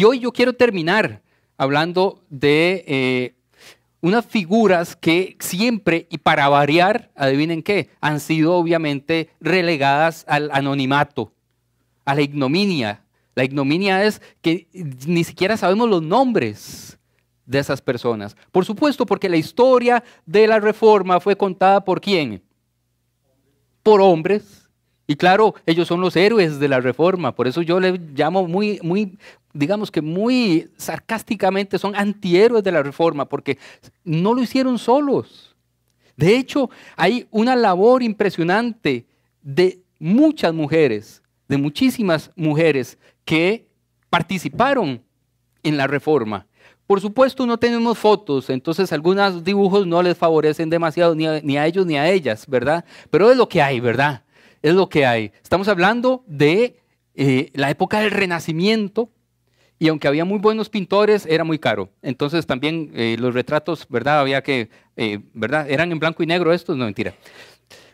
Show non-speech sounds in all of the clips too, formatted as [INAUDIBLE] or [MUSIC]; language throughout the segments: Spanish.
Y hoy yo quiero terminar hablando de eh, unas figuras que siempre y para variar, adivinen qué, han sido obviamente relegadas al anonimato, a la ignominia. La ignominia es que ni siquiera sabemos los nombres de esas personas. Por supuesto, porque la historia de la reforma fue contada por quién? Por hombres y claro, ellos son los héroes de la reforma, por eso yo les llamo muy, muy, digamos que muy sarcásticamente, son antihéroes de la reforma, porque no lo hicieron solos. De hecho, hay una labor impresionante de muchas mujeres, de muchísimas mujeres que participaron en la reforma. Por supuesto, no tenemos fotos, entonces algunos dibujos no les favorecen demasiado ni a ellos ni a ellas, ¿verdad? Pero es lo que hay, ¿verdad? es lo que hay. Estamos hablando de eh, la época del Renacimiento, y aunque había muy buenos pintores, era muy caro. Entonces también eh, los retratos, ¿verdad? Había que, eh, ¿verdad? Eran en blanco y negro estos, no mentira.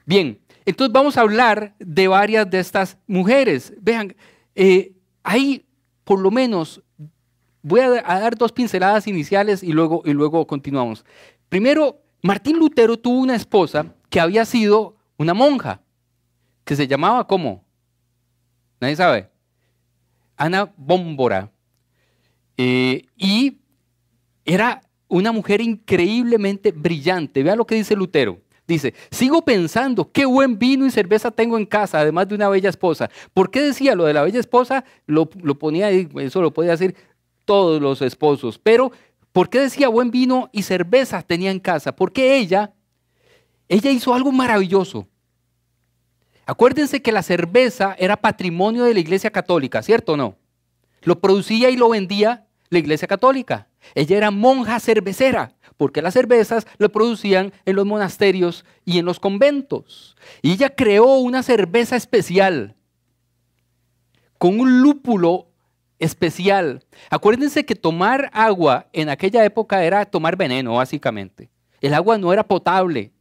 Bien, entonces vamos a hablar de varias de estas mujeres. Vean, ahí hay por lo menos, voy a, dar dos pinceladas iniciales y luego, y luego continuamos. Primero, Martín Lutero tuvo una esposa que había sido una monja que se llamaba ¿cómo? Nadie sabe. Ana Bómbora. Eh, y era una mujer increíblemente brillante. Vea lo que dice Lutero. Dice, sigo pensando, qué buen vino y cerveza tengo en casa, además de una bella esposa. ¿Por qué decía lo de la bella esposa? Lo, ponía eso lo podía decir todos los esposos. Pero, ¿por qué decía buen vino y cerveza tenía en casa? Porque ella, ella hizo algo maravilloso. Acuérdense que la cerveza era patrimonio de la Iglesia Católica, ¿cierto o no? Lo producía y lo vendía la Iglesia Católica. Ella era monja cervecera, porque las cervezas lo producían en los monasterios y en los conventos. Y ella creó una cerveza especial, con un lúpulo especial. Acuérdense que tomar agua en aquella época era tomar veneno, básicamente. El agua no era potable.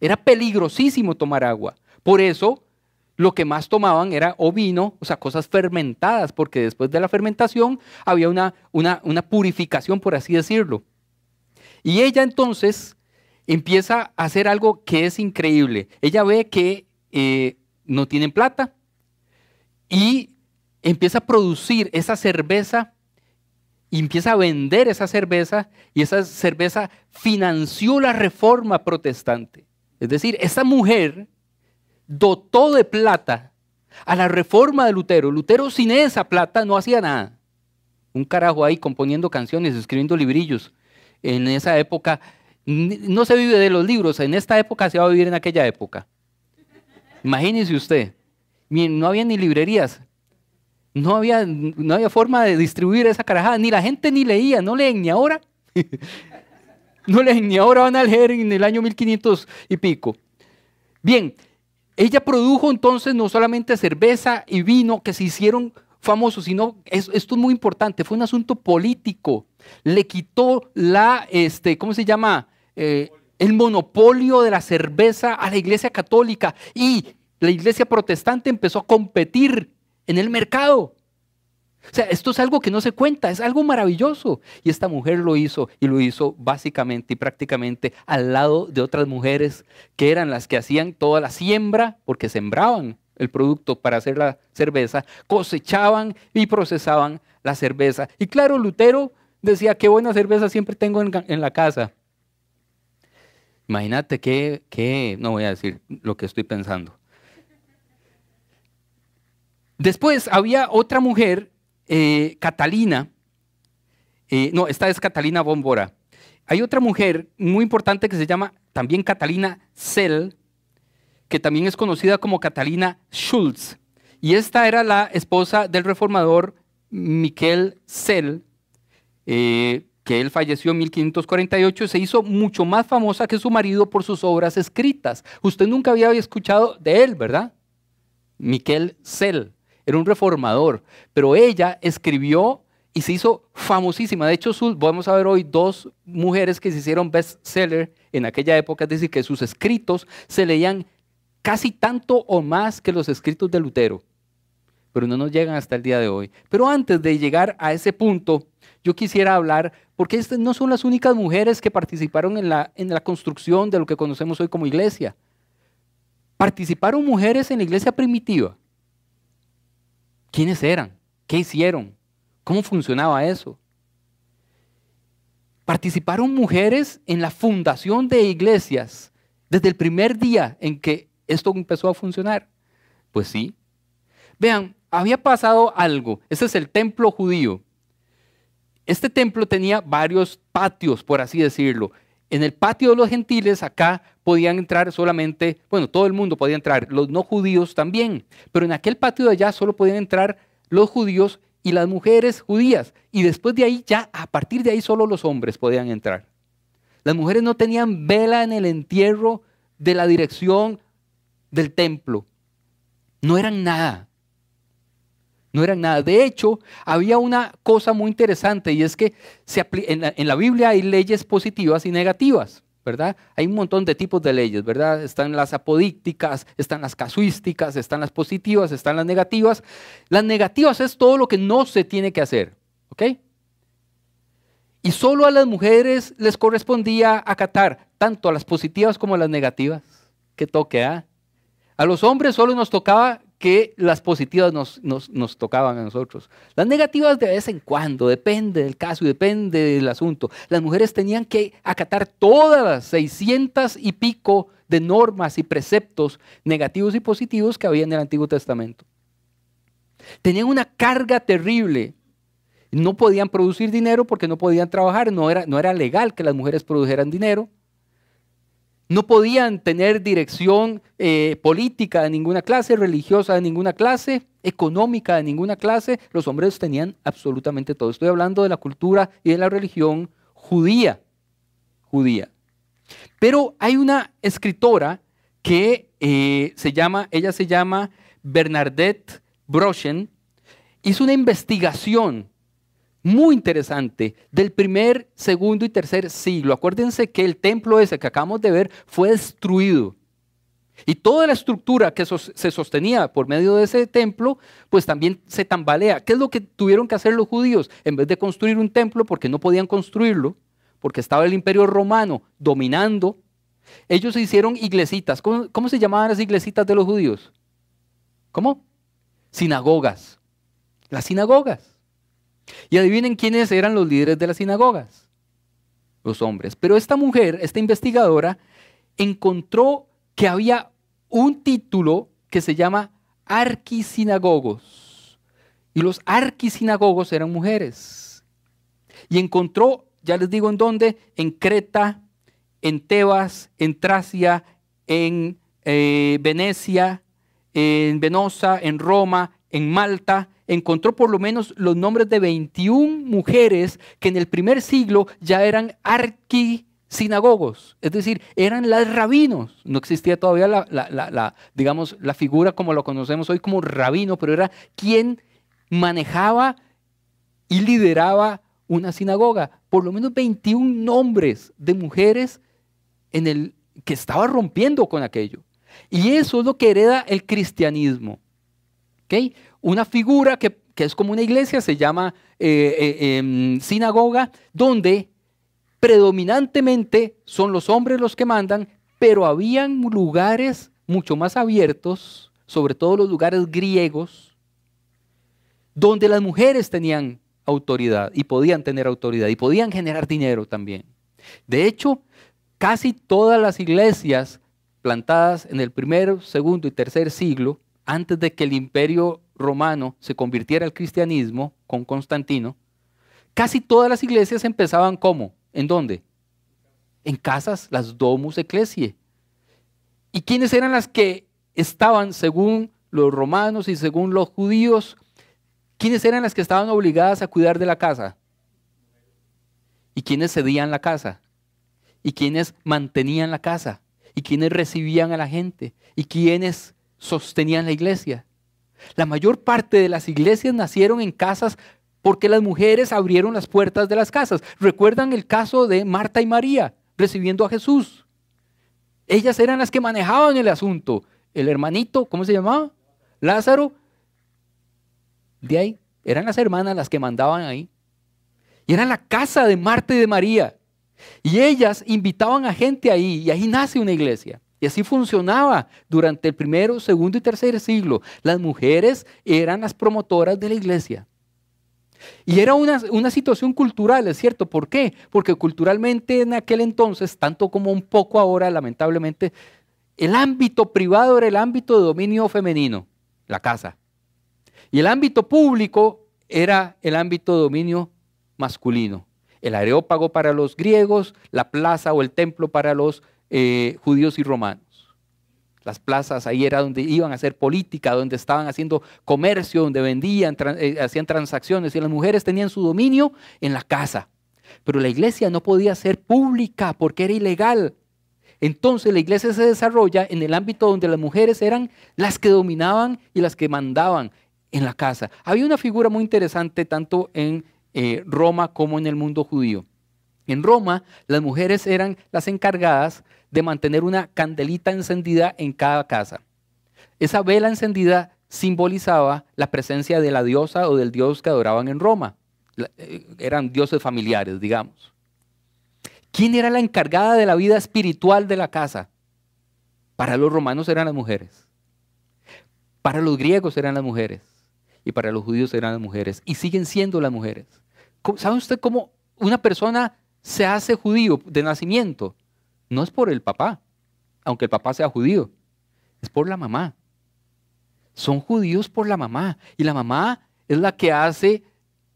Era peligrosísimo tomar agua. Por eso, lo que más tomaban era ovino, o sea, cosas fermentadas, porque después de la fermentación había una, una, purificación, por así decirlo. Y ella entonces empieza a hacer algo que es increíble. Ella ve que eh, no tienen plata y empieza a producir esa cerveza y empieza a vender esa cerveza y esa cerveza financió la reforma protestante. Es decir, esa mujer dotó de plata a la reforma de Lutero. Lutero sin esa plata no hacía nada. Un carajo ahí componiendo canciones, escribiendo librillos. En esa época no se vive de los libros, en esta época se va a vivir en aquella época. Imagínese usted, no había ni librerías, no había, no había forma de distribuir esa carajada, ni la gente ni leía, no leen ni ahora. [LAUGHS] no leen ni ahora van a leer en el año 1500 y pico. Bien, ella produjo entonces no solamente cerveza y vino que se hicieron famosos, sino esto es muy importante, fue un asunto político. Le quitó la, este, ¿cómo se llama? Eh, el monopolio de la cerveza a la Iglesia Católica y la Iglesia Protestante empezó a competir en el mercado. O sea, esto es algo que no se cuenta, es algo maravilloso. Y esta mujer lo hizo y lo hizo básicamente y prácticamente al lado de otras mujeres que eran las que hacían toda la siembra, porque sembraban el producto para hacer la cerveza, cosechaban y procesaban la cerveza. Y claro, Lutero decía, qué buena cerveza siempre tengo en, la casa. Imagínate qué, no voy a decir lo que estoy pensando. Después había otra mujer eh, Catalina, eh, no, esta es Catalina Bombora. Hay otra mujer muy importante que se llama también Catalina Zell, que también es conocida como Catalina Schulz. Y esta era la esposa del reformador Miquel Zell, eh, que él falleció en 1548, y se hizo mucho más famosa que su marido por sus obras escritas. Usted nunca había escuchado de él, ¿verdad? Miquel Zell era un reformador, pero ella escribió y se hizo famosísima. De hecho, vamos a ver hoy dos mujeres que se hicieron seller en aquella época, es decir, que sus escritos se leían casi tanto o más que los escritos de Lutero, pero no nos llegan hasta el día de hoy. Pero antes de llegar a ese punto, yo quisiera hablar, porque estas no son las únicas mujeres que participaron en la, en la construcción de lo que conocemos hoy como iglesia. Participaron mujeres en la iglesia primitiva ¿Quiénes eran? ¿Qué hicieron? ¿Cómo funcionaba eso? Participaron mujeres en la fundación de iglesias desde el primer día en que esto empezó a funcionar. Pues sí. Vean, había pasado algo. Este es el templo judío. Este templo tenía varios patios, por así decirlo en el patio de los gentiles acá podían entrar solamente, bueno, todo el mundo podía entrar, los no judíos también, pero en aquel patio de allá solo podían entrar los judíos y las mujeres judías, y después de ahí ya, a partir de ahí solo los hombres podían entrar. Las mujeres no tenían vela en el entierro de la dirección del templo, no eran nada, no eran nada. De hecho, había una cosa muy interesante y es que en, la, Biblia hay leyes positivas y negativas, ¿verdad? Hay un montón de tipos de leyes, ¿verdad? Están las apodícticas, están las casuísticas, están las positivas, están las negativas. Las negativas es todo lo que no se tiene que hacer, ¿ok? Y solo a las mujeres les correspondía acatar tanto a las positivas como a las negativas. Qué toque, ¿ah? A los hombres solo nos tocaba que las positivas nos, tocaban a nosotros. Las negativas de vez en cuando, depende del caso y depende del asunto. Las mujeres tenían que acatar todas las seiscientas y pico de normas y preceptos negativos y positivos que había en el Antiguo Testamento. Tenían una carga terrible. No podían producir dinero porque no podían trabajar, no era, no era legal que las mujeres produjeran dinero. No podían tener dirección eh, política de ninguna clase, religiosa de ninguna clase, económica de ninguna clase. Los hombres tenían absolutamente todo. Estoy hablando de la cultura y de la religión judía. Judía. Pero hay una escritora que eh, se llama, ella se llama Bernadette Broschen, hizo una investigación muy interesante del primer, segundo y tercer siglo. Acuérdense que el templo ese que acabamos de ver fue destruido. Y toda la estructura que se sostenía por medio de ese templo, pues también se tambalea. ¿Qué es lo que tuvieron que hacer los judíos? En vez de construir un templo, porque no podían construirlo, porque estaba el imperio romano dominando, ellos se hicieron iglesitas. ¿Cómo, cómo se llamaban las iglesitas de los judíos? ¿Cómo? Sinagogas. Las sinagogas. Y adivinen quiénes eran los líderes de las sinagogas. Los hombres. Pero esta mujer, esta investigadora, encontró que había un título que se llama arquisinagogos. Y los arquisinagogos eran mujeres. Y encontró, ya les digo en dónde, en Creta, en Tebas, en Tracia, en eh, Venecia, en Venosa, en Roma, en Malta, encontró por lo menos los nombres de 21 mujeres que en el primer siglo ya eran arquisinagogos, es decir, eran las rabinos. No existía todavía la, digamos, la figura como lo conocemos hoy como rabino, pero era quien manejaba y lideraba una sinagoga. Por lo menos 21 nombres de mujeres en el que estaba rompiendo con aquello. Y eso es lo que hereda el cristianismo. Una figura que, es como una iglesia, se llama eh, eh, em, sinagoga, donde predominantemente son los hombres los que mandan, pero habían lugares mucho más abiertos, sobre todo los lugares griegos, donde las mujeres tenían autoridad y podían tener autoridad y podían generar dinero también. De hecho, casi todas las iglesias plantadas en el primer, segundo y tercer siglo antes de que el imperio romano se convirtiera al cristianismo con Constantino, casi todas las iglesias empezaban como, ¿en dónde? En casas, las domus ecclesiae. ¿Y quiénes eran las que estaban, según los romanos y según los judíos, quiénes eran las que estaban obligadas a cuidar de la casa? ¿Y quiénes cedían la casa? ¿Y quiénes mantenían la casa? ¿Y quiénes recibían a la gente? ¿Y quiénes sostenían la iglesia. La mayor parte de las iglesias nacieron en casas porque las mujeres abrieron las puertas de las casas. Recuerdan el caso de Marta y María recibiendo a Jesús. Ellas eran las que manejaban el asunto. El hermanito, ¿cómo se llamaba? Lázaro. De ahí, eran las hermanas las que mandaban ahí. Y era la casa de Marta y de María. Y ellas invitaban a gente ahí y ahí nace una iglesia. Y así funcionaba durante el primero, segundo y tercer siglo. Las mujeres eran las promotoras de la iglesia. Y era una, situación cultural, es cierto. ¿Por qué? Porque culturalmente en aquel entonces, tanto como un poco ahora, lamentablemente, el ámbito privado era el ámbito de dominio femenino, la casa. Y el ámbito público era el ámbito de dominio masculino. El areópago para los griegos, la plaza o el templo para los eh, judíos y romanos. Las plazas ahí era donde iban a hacer política, donde estaban haciendo comercio, donde vendían, eh, hacían transacciones y las mujeres tenían su dominio en la casa. Pero la iglesia no podía ser pública porque era ilegal. Entonces la iglesia se desarrolla en el ámbito donde las mujeres eran las que dominaban y las que mandaban en la casa. Había una figura muy interesante tanto en eh, Roma como en el mundo judío. En Roma las mujeres eran las encargadas de mantener una candelita encendida en cada casa. Esa vela encendida simbolizaba la presencia de la diosa o del dios que adoraban en Roma. Eh, eran dioses familiares, digamos. ¿Quién era la encargada de la vida espiritual de la casa? Para los romanos eran las mujeres. Para los griegos eran las mujeres. Y para los judíos eran las mujeres. Y siguen siendo las mujeres. ¿Sabe usted cómo una persona se hace judío de nacimiento? No es por el papá, aunque el papá sea judío, es por la mamá. Son judíos por la mamá y la mamá es la que hace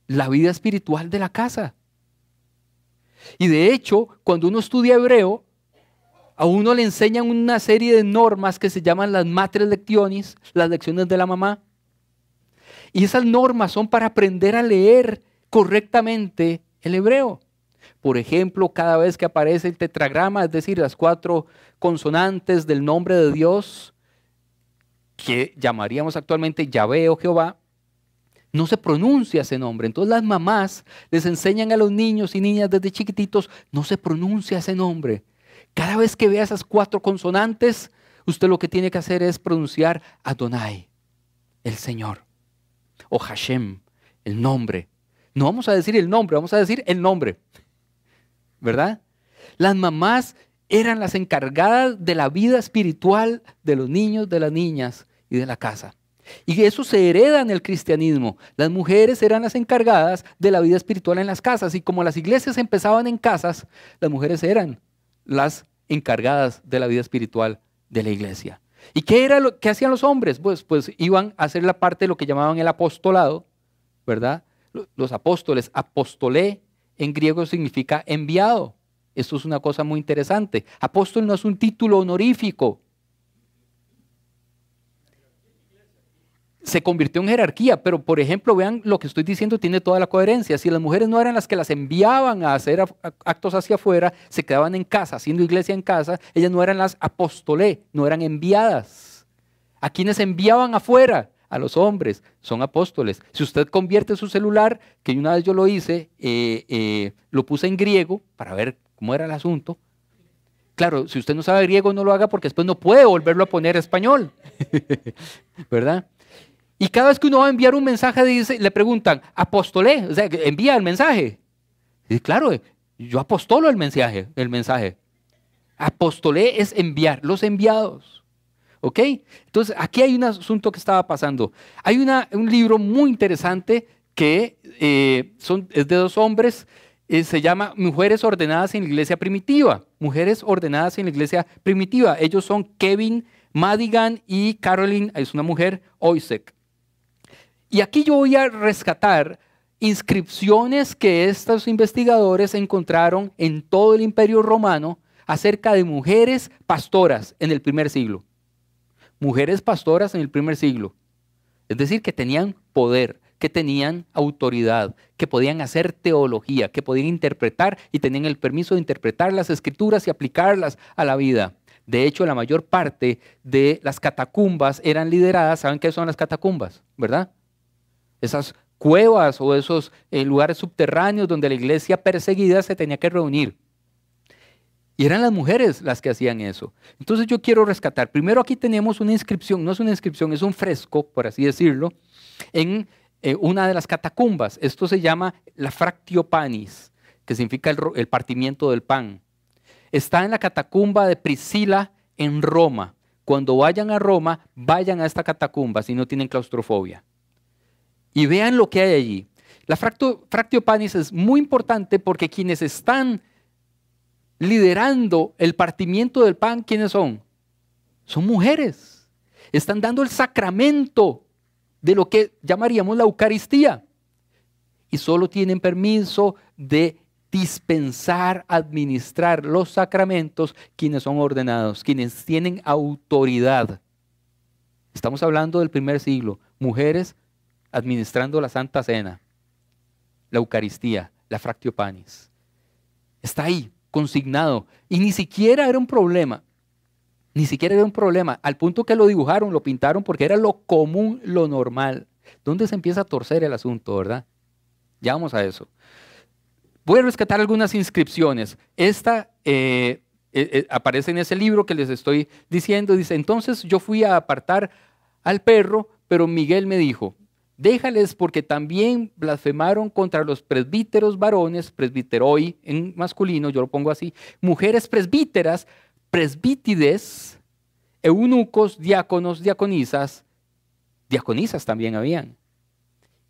la vida espiritual de la casa. Y de hecho, cuando uno estudia hebreo, a uno le enseñan una serie de normas que se llaman las matres lecciones, las lecciones de la mamá. Y esas normas son para aprender a leer correctamente el hebreo. Por ejemplo, cada vez que aparece el tetragrama, es decir, las cuatro consonantes del nombre de Dios, que llamaríamos actualmente Yahvé o Jehová, no se pronuncia ese nombre. Entonces las mamás les enseñan a los niños y niñas desde chiquititos, no se pronuncia ese nombre. Cada vez que vea esas cuatro consonantes, usted lo que tiene que hacer es pronunciar Adonai, el Señor, o Hashem, el nombre. No vamos a decir el nombre, vamos a decir el nombre. ¿verdad? Las mamás eran las encargadas de la vida espiritual de los niños, de las niñas y de la casa. Y eso se hereda en el cristianismo. Las mujeres eran las encargadas de la vida espiritual en las casas. Y como las iglesias empezaban en casas, las mujeres eran las encargadas de la vida espiritual de la iglesia. ¿Y qué, era lo, hacían los hombres? Pues, pues iban a hacer la parte de lo que llamaban el apostolado, ¿verdad? Los apóstoles, apostolé en griego significa enviado. Esto es una cosa muy interesante. Apóstol no es un título honorífico. Se convirtió en jerarquía, pero por ejemplo, vean lo que estoy diciendo, tiene toda la coherencia. Si las mujeres no eran las que las enviaban a hacer actos hacia afuera, se quedaban en casa, haciendo iglesia en casa, ellas no eran las apóstoles, no eran enviadas. A quienes enviaban afuera, a los hombres, son apóstoles. Si usted convierte su celular, que una vez yo lo hice, eh, eh, lo puse en griego para ver cómo era el asunto. Claro, si usted no sabe griego, no lo haga porque después no puede volverlo a poner español. [LAUGHS] ¿Verdad? Y cada vez que uno va a enviar un mensaje, dice, le preguntan, apóstole, o sea, envía el mensaje. Y claro, yo apostolo el mensaje, el mensaje. Apostolé es enviar, los enviados. ¿Ok? Entonces, aquí hay un asunto que estaba pasando. Hay un libro muy interesante que eh, es de dos hombres, eh, se llama Mujeres Ordenadas en la Iglesia Primitiva. Mujeres Ordenadas en la Iglesia Primitiva. Ellos son Kevin Madigan y Caroline, es una mujer, Oisek. Y aquí yo voy a rescatar inscripciones que estos investigadores encontraron en todo el imperio romano acerca de mujeres pastoras en el primer siglo mujeres pastoras en el primer siglo. Es decir, que tenían poder, que tenían autoridad, que podían hacer teología, que podían interpretar y tenían el permiso de interpretar las escrituras y aplicarlas a la vida. De hecho, la mayor parte de las catacumbas eran lideradas, ¿saben qué son las catacumbas? ¿Verdad? Esas cuevas o esos eh, lugares subterráneos donde la iglesia perseguida se tenía que reunir. Y eran las mujeres las que hacían eso. Entonces yo quiero rescatar. Primero aquí tenemos una inscripción, no es una inscripción, es un fresco, por así decirlo, en eh, una de las catacumbas. Esto se llama la fractiopanis, panis, que significa el, partimiento del pan. Está en la catacumba de Priscila en Roma. Cuando vayan a Roma, vayan a esta catacumba si no tienen claustrofobia. Y vean lo que hay allí. La fractiopanis panis es muy importante porque quienes están liderando el partimiento del pan, ¿quiénes son? Son mujeres. Están dando el sacramento de lo que llamaríamos la Eucaristía. Y solo tienen permiso de dispensar, administrar los sacramentos quienes son ordenados, quienes tienen autoridad. Estamos hablando del primer siglo, mujeres administrando la Santa Cena, la Eucaristía, la Fractio Panis. Está ahí, consignado. Y ni siquiera era un problema. Ni siquiera era un problema. Al punto que lo dibujaron, lo pintaron porque era lo común, lo normal. ¿Dónde se empieza a torcer el asunto, verdad? Ya vamos a eso. Voy a rescatar algunas inscripciones. Esta eh, eh, eh, aparece en ese libro que les estoy diciendo. Dice, entonces yo fui a apartar al perro, pero Miguel me dijo, Déjales porque también blasfemaron contra los presbíteros varones, presbiteroi en masculino, yo lo pongo así, mujeres presbíteras, presbítides, eunucos, diáconos, diaconisas, diaconisas también habían,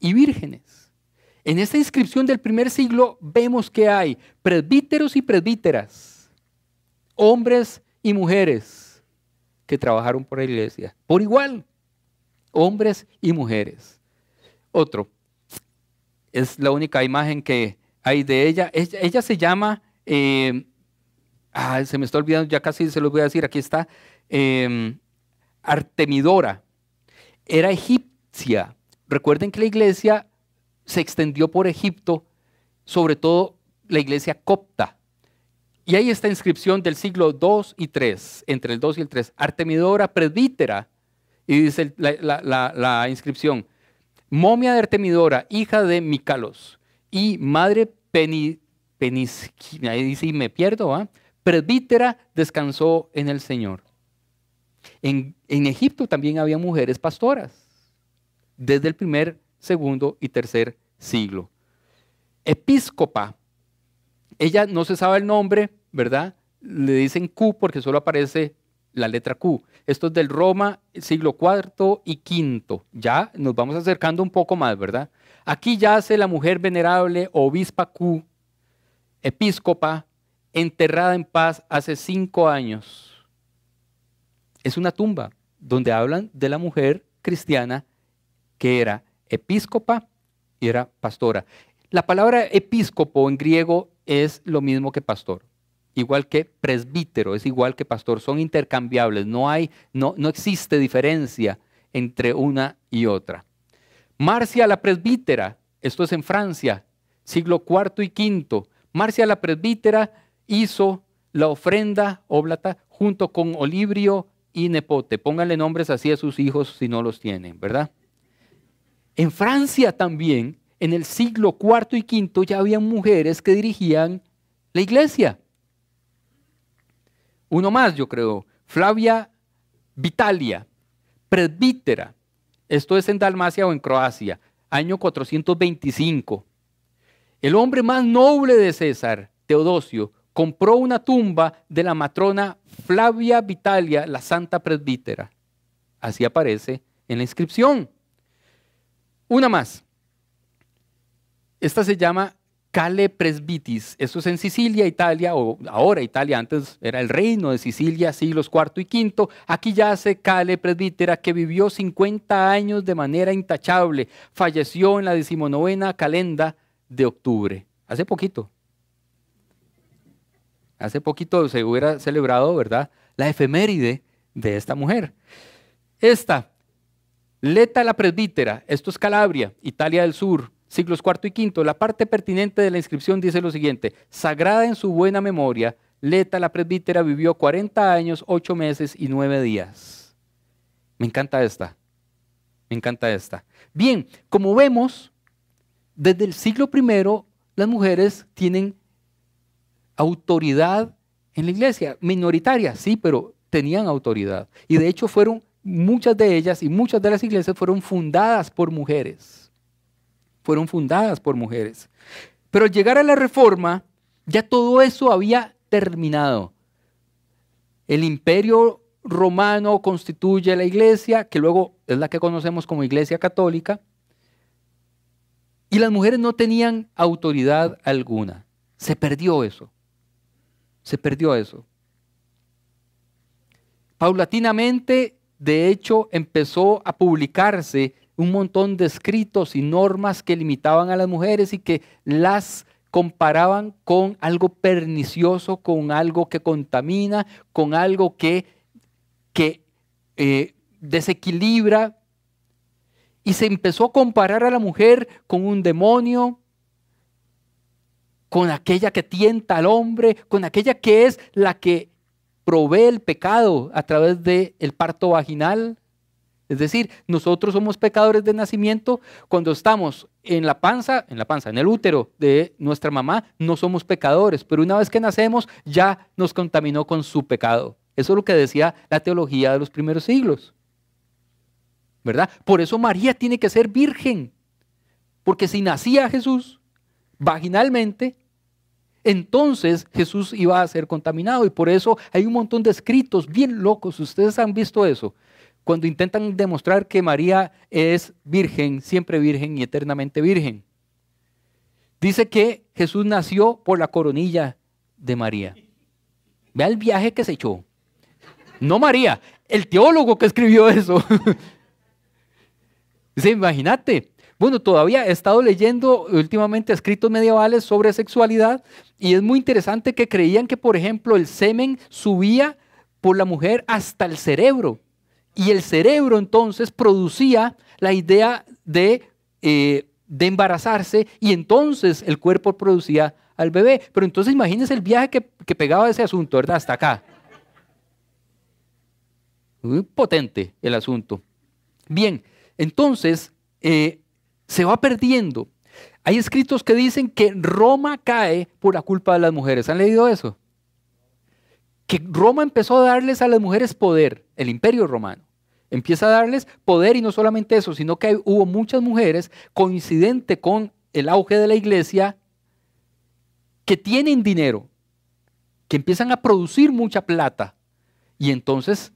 y vírgenes. En esta inscripción del primer siglo vemos que hay presbíteros y presbíteras, hombres y mujeres que trabajaron por la iglesia, por igual, hombres y mujeres. Otro, es la única imagen que hay de ella. Ella, se llama, eh, se me está olvidando, ya casi se lo voy a decir, aquí está, em, Artemidora. Era egipcia. Recuerden que la iglesia se extendió por Egipto, sobre todo la iglesia copta. Y hay esta inscripción del siglo II y III, entre el II y el III, Artemidora predítera, Y dice la inscripción, momia de Artemidora, hija de Micalos, y madre Peni, Penis, ahí dice, y me pierdo, presbítera, descansó en el Señor. En, Egipto también había mujeres pastoras, desde el primer, segundo y tercer siglo. Episcopa, ella no se sabe el nombre, ¿verdad? Le dicen Q porque solo aparece la letra Q. Esto es del Roma, siglo IV y V. Ya nos vamos acercando un poco más, ¿verdad? Aquí yace la mujer venerable, obispa Q, episcopa, enterrada en paz hace cinco años. Es una tumba donde hablan de la mujer cristiana que era episcopa y era pastora. La palabra episcopo en griego es lo mismo que pastor igual que presbítero, es igual que pastor, son intercambiables, no, hay, no, no existe diferencia entre una y otra. Marcia la presbítera, esto es en Francia, siglo IV y V. Marcia la presbítera hizo la ofrenda oblata junto con Olibrio y Nepote. Pónganle nombres así a sus hijos si no los tienen, ¿verdad? En Francia también, en el siglo IV y V, ya había mujeres que dirigían la iglesia uno más yo creo, Flavia Vitalia, presbítera, esto es en Dalmacia o en Croacia, año 425. El hombre más noble de César, Teodosio, compró una tumba de la matrona Flavia Vitalia, la santa presbítera. Así aparece en la inscripción. Una más. Esta se llama Cale Presbitis. Esto es en Sicilia, Italia, o ahora Italia, antes era el reino de Sicilia, siglos IV y V. Aquí yace Cale Presbítera, que vivió 50 años de manera intachable. Falleció en la decimonovena calenda de octubre. Hace poquito. Hace poquito se hubiera celebrado, ¿verdad?, la efeméride de esta mujer. Esta, Leta la Presbítera, esto es Calabria, Italia del Sur, siglos cuarto y quinto, la parte pertinente de la inscripción dice lo siguiente, sagrada en su buena memoria, Leta la presbítera vivió 40 años, 8 meses y 9 días. Me encanta esta, me encanta esta. Bien, como vemos, desde el siglo I las mujeres tienen autoridad en la iglesia, minoritaria, sí, pero tenían autoridad. Y de hecho fueron muchas de ellas y muchas de las iglesias fueron fundadas por mujeres fueron fundadas por mujeres. Pero al llegar a la reforma, ya todo eso había terminado. El imperio romano constituye la iglesia, que luego es la que conocemos como iglesia católica, y las mujeres no tenían autoridad alguna. Se perdió eso. Se perdió eso. Paulatinamente, de hecho, empezó a publicarse un montón de escritos y normas que limitaban a las mujeres y que las comparaban con algo pernicioso, con algo que contamina, con algo que, que eh, desequilibra. Y se empezó a comparar a la mujer con un demonio, con aquella que tienta al hombre, con aquella que es la que provee el pecado a través del parto vaginal, es decir, nosotros somos pecadores de nacimiento cuando estamos en la panza, en la panza, en el útero de nuestra mamá, no somos pecadores, pero una vez que nacemos ya nos contaminó con su pecado. Eso es lo que decía la teología de los primeros siglos. ¿Verdad? Por eso María tiene que ser virgen, porque si nacía Jesús vaginalmente, entonces Jesús iba a ser contaminado y por eso hay un montón de escritos bien locos, ustedes han visto eso, cuando intentan demostrar que María es virgen, siempre virgen y eternamente virgen. Dice que Jesús nació por la coronilla de María. Vea el viaje que se echó. No María, el teólogo que escribió eso. [LAUGHS] imagínate. Bueno, todavía he estado leyendo últimamente escritos medievales sobre sexualidad y es muy interesante que creían que, por ejemplo, el semen subía por la mujer hasta el cerebro. Y el cerebro entonces producía la idea eh, de, embarazarse y entonces el cuerpo producía al bebé. Pero entonces imagínense el viaje que, pegaba ese asunto, ¿verdad? Hasta acá. Muy potente el asunto. Bien, entonces eh, se va perdiendo. Hay escritos que dicen que Roma cae por la culpa de las mujeres. ¿Han leído eso? Que Roma empezó a darles a las mujeres poder, el imperio romano. Empieza a darles poder y no solamente eso, sino que hubo muchas mujeres, coincidente con el auge de la iglesia, que tienen dinero, que empiezan a producir mucha plata. Y entonces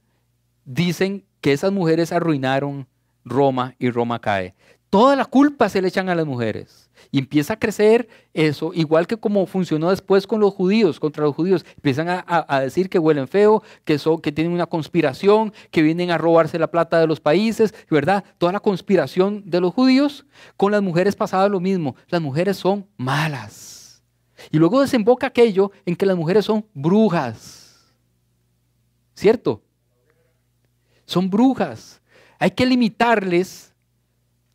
dicen que esas mujeres arruinaron Roma y Roma cae. Toda la culpa se le echan a las mujeres. Y empieza a crecer eso, igual que como funcionó después con los judíos, contra los judíos. Empiezan a, decir que huelen feo, que, que tienen una conspiración, que vienen a robarse la plata de los países, ¿verdad? Toda la conspiración de los judíos. Con las mujeres pasaba lo mismo. Las mujeres son malas. Y luego desemboca aquello en que las mujeres son brujas. ¿Cierto? Son brujas. Hay que limitarles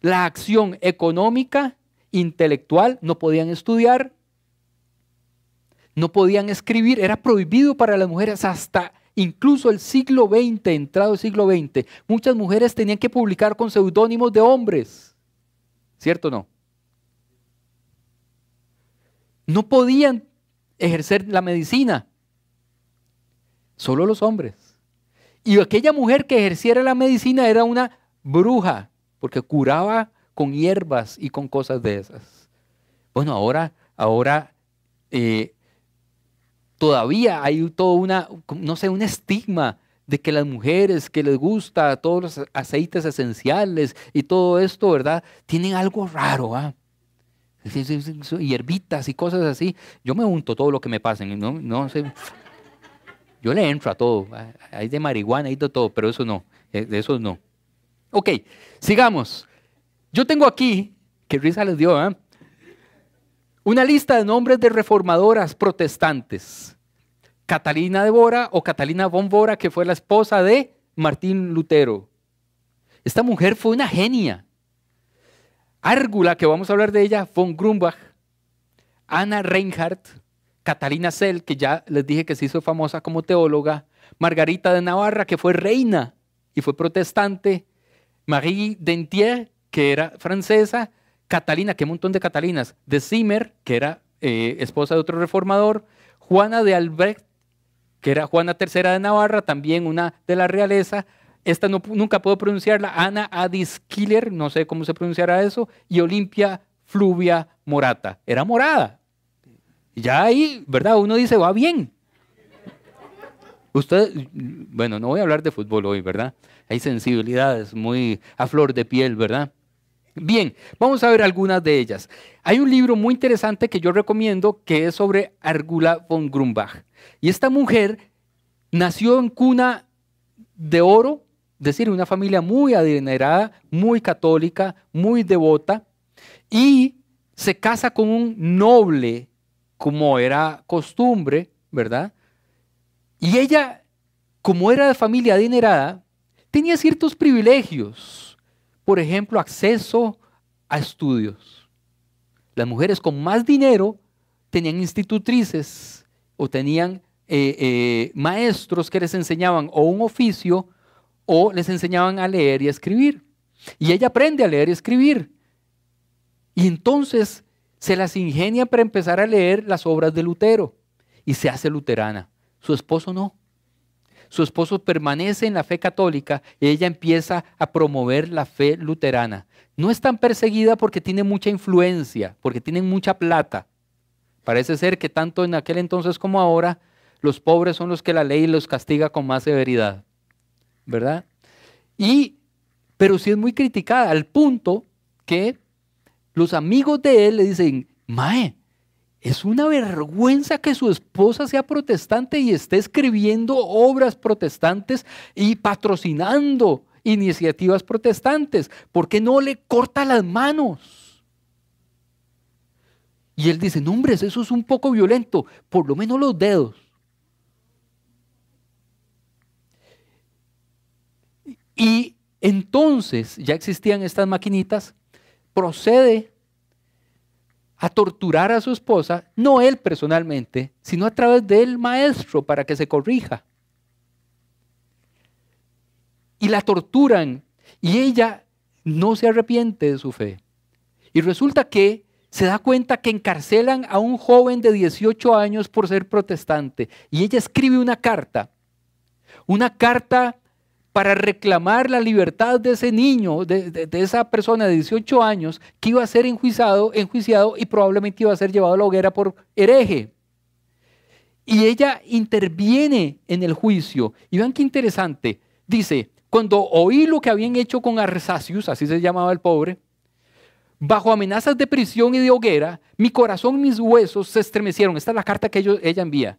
la acción económica intelectual, no podían estudiar, no podían escribir, era prohibido para las mujeres hasta incluso el siglo XX, entrado el siglo XX. Muchas mujeres tenían que publicar con seudónimos de hombres, ¿cierto o no? No podían ejercer la medicina, solo los hombres. Y aquella mujer que ejerciera la medicina era una bruja, porque curaba con hierbas y con cosas de esas. Bueno, ahora, ahora eh, todavía hay todo una, no sé, un estigma de que las mujeres que les gusta todos los aceites esenciales y todo esto, ¿verdad? Tienen algo raro, ¿ah? Hierbitas y cosas así. Yo me unto todo lo que me pasen, no, no sé. Yo le entro a todo. Hay de marihuana, hay de todo, pero eso no, eh, de eso no. Ok, sigamos. Yo tengo aquí, que risa les dio, ¿eh? una lista de nombres de reformadoras protestantes. Catalina de Bora o Catalina von Bora, que fue la esposa de Martín Lutero. Esta mujer fue una genia. Árgula, que vamos a hablar de ella, von Grumbach, Ana Reinhardt, Catalina Sell, que ya les dije que se hizo famosa como teóloga, Margarita de Navarra, que fue reina y fue protestante, Marie Dentier, que era francesa, Catalina, qué montón de Catalinas, de Zimmer, que era eh, esposa de otro reformador, Juana de Albrecht, que era Juana III de Navarra, también una de la realeza, esta no, nunca puedo pronunciarla, Ana Killer, no sé cómo se pronunciará eso, y Olimpia Fluvia Morata, era morada. Ya ahí, ¿verdad? Uno dice, va bien. Usted, bueno, no voy a hablar de fútbol hoy, ¿verdad? hay sensibilidades muy a flor de piel, ¿verdad? Bien, vamos a ver algunas de ellas. Hay un libro muy interesante que yo recomiendo que es sobre Argula von Grumbach. Y esta mujer nació en cuna de oro, es decir, una familia muy adinerada, muy católica, muy devota, y se casa con un noble, como era costumbre, ¿verdad? Y ella, como era de familia adinerada, tenía ciertos privilegios, por ejemplo, acceso a estudios. Las mujeres con más dinero tenían institutrices o tenían eh, eh, maestros que les enseñaban o un oficio o les enseñaban a leer y a escribir. Y ella aprende a leer y escribir. Y entonces se las ingenia para empezar a leer las obras de Lutero y se hace luterana. Su esposo no. Su esposo permanece en la fe católica y ella empieza a promover la fe luterana. No es tan perseguida porque tiene mucha influencia, porque tienen mucha plata. Parece ser que tanto en aquel entonces como ahora, los pobres son los que la ley los castiga con más severidad. ¿Verdad? Y, pero sí es muy criticada al punto que los amigos de él le dicen, Mae, es una vergüenza que su esposa sea protestante y esté escribiendo obras protestantes y patrocinando iniciativas protestantes. ¿Por qué no le corta las manos? Y él dice, no hombre, eso es un poco violento, por lo menos los dedos. Y entonces ya existían estas maquinitas, procede a torturar a su esposa, no él personalmente, sino a través del maestro para que se corrija. Y la torturan y ella no se arrepiente de su fe. Y resulta que se da cuenta que encarcelan a un joven de 18 años por ser protestante. Y ella escribe una carta, una carta para reclamar la libertad de ese niño, de, esa persona de 18 años que iba a ser enjuiciado, enjuiciado y probablemente iba a ser llevado a la hoguera por hereje. Y ella interviene en el juicio. Y vean qué interesante. Dice, cuando oí lo que habían hecho con Arsacius, así se llamaba el pobre, bajo amenazas de prisión y de hoguera, mi corazón y mis huesos se estremecieron. Esta es la carta que ella envía.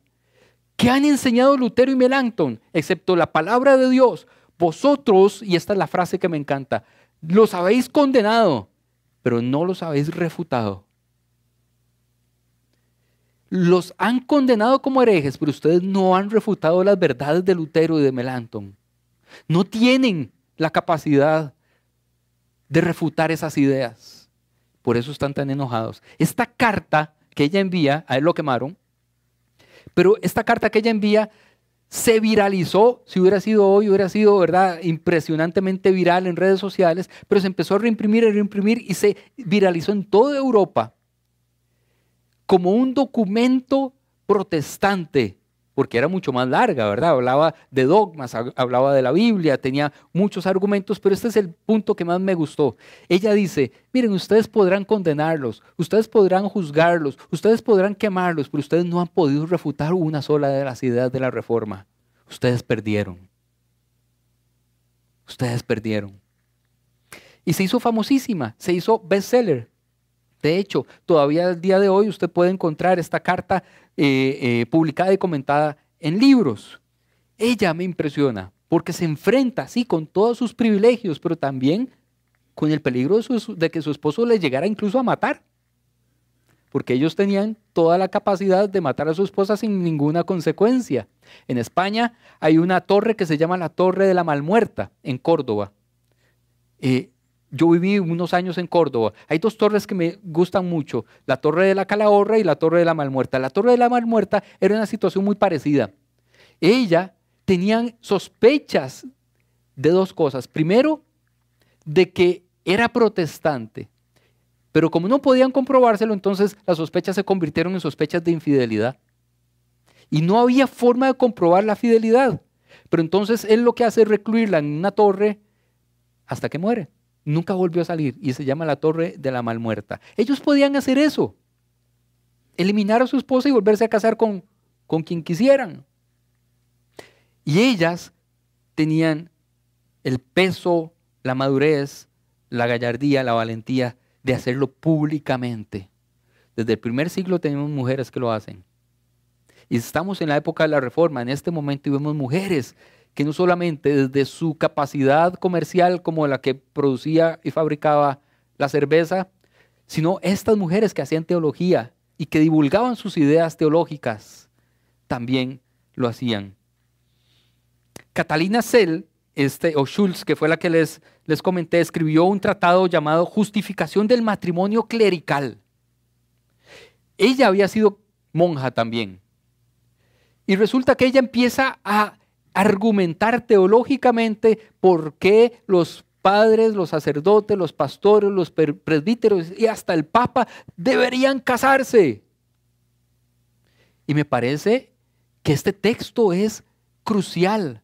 ¿Qué han enseñado Lutero y Melanchthon? Excepto la palabra de Dios, vosotros, y esta es la frase que me encanta, los habéis condenado, pero no los habéis refutado. Los han condenado como herejes, pero ustedes no han refutado las verdades de Lutero y de Melantón. No tienen la capacidad de refutar esas ideas. Por eso están tan enojados. Esta carta que ella envía, a él lo quemaron, pero esta carta que ella envía se viralizó, si hubiera sido hoy, hubiera sido, ¿verdad?, impresionantemente viral en redes sociales, pero se empezó a reimprimir y reimprimir y se viralizó en toda Europa como un documento protestante porque era mucho más larga, ¿verdad? Hablaba de dogmas, hablaba de la Biblia, tenía muchos argumentos, pero este es el punto que más me gustó. Ella dice, miren, ustedes podrán condenarlos, ustedes podrán juzgarlos, ustedes podrán quemarlos, pero ustedes no han podido refutar una sola de las ideas de la reforma. Ustedes perdieron. Ustedes perdieron. Y se hizo famosísima, se hizo bestseller. De hecho, todavía al día de hoy usted puede encontrar esta carta eh, eh, publicada y comentada en libros. Ella me impresiona porque se enfrenta, así con todos sus privilegios, pero también con el peligro de, que su esposo le llegara incluso a matar, porque ellos tenían toda la capacidad de matar a su esposa sin ninguna consecuencia. En España hay una torre que se llama la Torre de la Malmuerta, en Córdoba. Eh, yo viví unos años en Córdoba. Hay dos torres que me gustan mucho, la Torre de la Calahorra y la Torre de la Malmuerta. La Torre de la Malmuerta era una situación muy parecida. Ella tenían sospechas de dos cosas. Primero, de que era protestante, pero como no podían comprobárselo, entonces las sospechas se convirtieron en sospechas de infidelidad. Y no había forma de comprobar la fidelidad. Pero entonces él lo que hace es recluirla en una torre hasta que muere nunca volvió a salir y se llama la Torre de la Malmuerta. Ellos podían hacer eso, eliminar a su esposa y volverse a casar con, con quien quisieran. Y ellas tenían el peso, la madurez, la gallardía, la valentía de hacerlo públicamente. Desde el primer siglo tenemos mujeres que lo hacen. Y estamos en la época de la reforma, en este momento, vemos mujeres que no solamente desde su capacidad comercial como la que producía y fabricaba la cerveza, sino estas mujeres que hacían teología y que divulgaban sus ideas teológicas, también lo hacían. Catalina Sell, este, o Schulz, que fue la que les, les comenté, escribió un tratado llamado Justificación del Matrimonio Clerical. Ella había sido monja también. Y resulta que ella empieza a argumentar teológicamente por qué los padres, los sacerdotes, los pastores, los presbíteros y hasta el papa deberían casarse. Y me parece que este texto es crucial,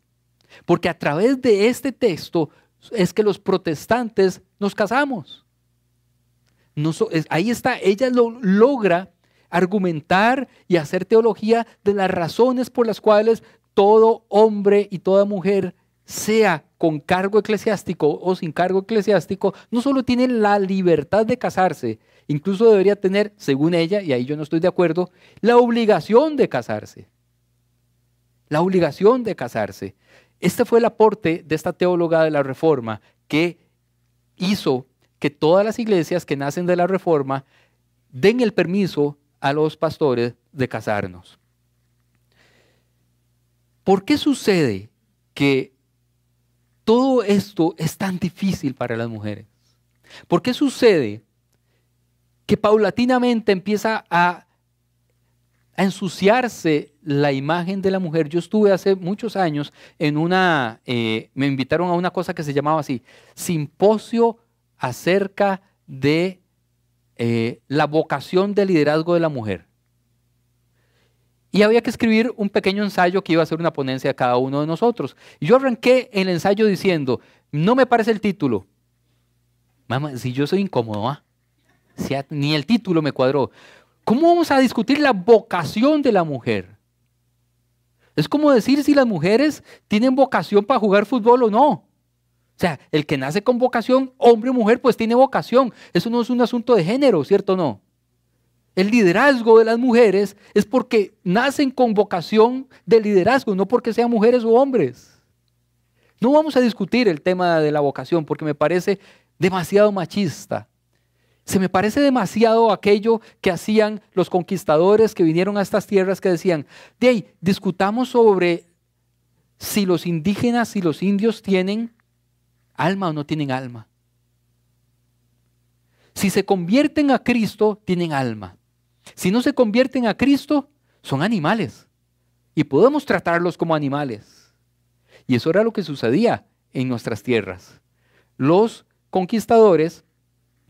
porque a través de este texto es que los protestantes nos casamos. ahí está, ella lo logra argumentar y hacer teología de las razones por las cuales todo hombre y toda mujer, sea con cargo eclesiástico o sin cargo eclesiástico, no solo tiene la libertad de casarse, incluso debería tener, según ella, y ahí yo no estoy de acuerdo, la obligación de casarse. La obligación de casarse. Este fue el aporte de esta teóloga de la Reforma que hizo que todas las iglesias que nacen de la Reforma den el permiso a los pastores de casarnos. ¿Por qué sucede que todo esto es tan difícil para las mujeres? ¿Por qué sucede que paulatinamente empieza a, ensuciarse la imagen de la mujer? Yo estuve hace muchos años en una, eh, me invitaron a una cosa que se llamaba así, simposio acerca de eh, la vocación de liderazgo de la mujer y había que escribir un pequeño ensayo que iba a ser una ponencia a cada uno de nosotros. Y yo arranqué el ensayo diciendo, no me parece el título. Mamá, si yo soy incómodo, ¿ah? ni el título me cuadró. ¿Cómo vamos a discutir la vocación de la mujer? Es como decir si las mujeres tienen vocación para jugar fútbol o no. O sea, el que nace con vocación, hombre o mujer, pues tiene vocación. Eso no es un asunto de género, ¿cierto o no? el liderazgo de las mujeres es porque nacen con vocación de liderazgo, no porque sean mujeres o hombres. No vamos a discutir el tema de la vocación porque me parece demasiado machista. Se me parece demasiado aquello que hacían los conquistadores que vinieron a estas tierras que decían, de ahí, discutamos sobre si los indígenas, y los indios tienen alma o no tienen alma. Si se convierten a Cristo, tienen alma. Si no se convierten a Cristo, son animales. Y podemos tratarlos como animales. Y eso era lo que sucedía en nuestras tierras. Los conquistadores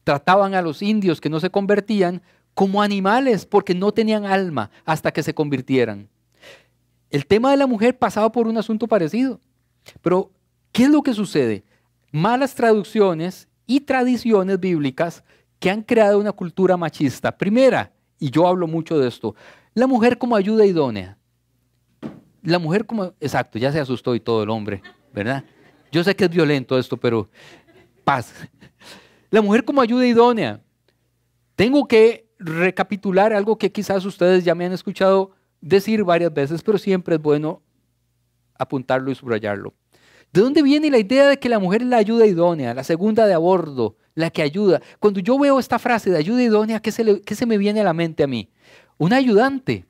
trataban a los indios que no se convertían como animales porque no tenían alma hasta que se convirtieran. El tema de la mujer pasaba por un asunto parecido. Pero, ¿qué es lo que sucede? Malas traducciones y tradiciones bíblicas que han creado una cultura machista. Primera, y yo hablo mucho de esto, la mujer como ayuda idónea. La mujer como, exacto, ya se asustó y todo el hombre, ¿verdad? Yo sé que es violento esto, pero paz. La mujer como ayuda idónea. Tengo que recapitular algo que quizás ustedes ya me han escuchado decir varias veces, pero siempre es bueno apuntarlo y subrayarlo. ¿De dónde viene la idea de que la mujer es la ayuda idónea, la segunda de abordo la que ayuda. Cuando yo veo esta frase de ayuda idónea, ¿qué se, se me viene a la mente a mí? Un ayudante,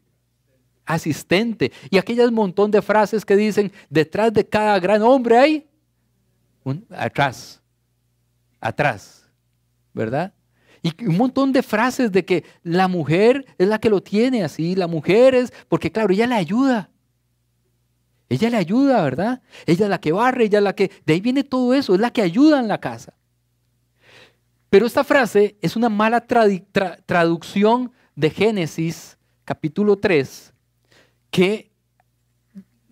asistente. Y aquellas montón de frases que dicen, detrás de cada gran hombre hay un, atrás, atrás, ¿verdad? Y un montón de frases de que la mujer es la que lo tiene así, la mujer es, porque claro, ella le ayuda. Ella le ayuda, ¿verdad? Ella es la que barre, ella es la que... De ahí viene todo eso, es la que ayuda en la casa. Pero esta frase es una mala traducción de Génesis capítulo 3 que,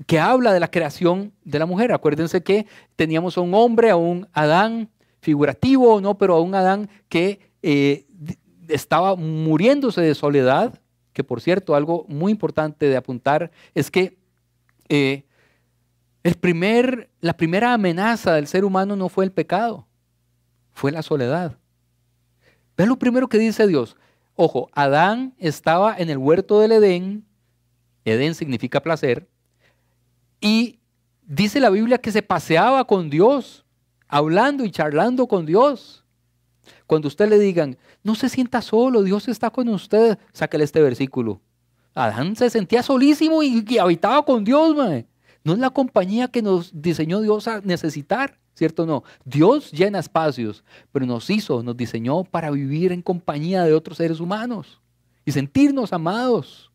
que habla de la creación de la mujer. Acuérdense que teníamos a un hombre, a un Adán figurativo, ¿no? pero a un Adán que eh, estaba muriéndose de soledad, que por cierto, algo muy importante de apuntar es que eh, el primer, la primera amenaza del ser humano no fue el pecado, fue la soledad. Es lo primero que dice Dios. Ojo, Adán estaba en el huerto del Edén. Edén significa placer. Y dice la Biblia que se paseaba con Dios, hablando y charlando con Dios. Cuando usted le digan, no se sienta solo, Dios está con usted, sáquele este versículo. Adán se sentía solísimo y, habitaba con Dios, No es la compañía que nos diseñó Dios a necesitar. ¿cierto no? Dios llena espacios, pero nos hizo, nos diseñó para vivir en compañía de otros seres humanos y sentirnos amados.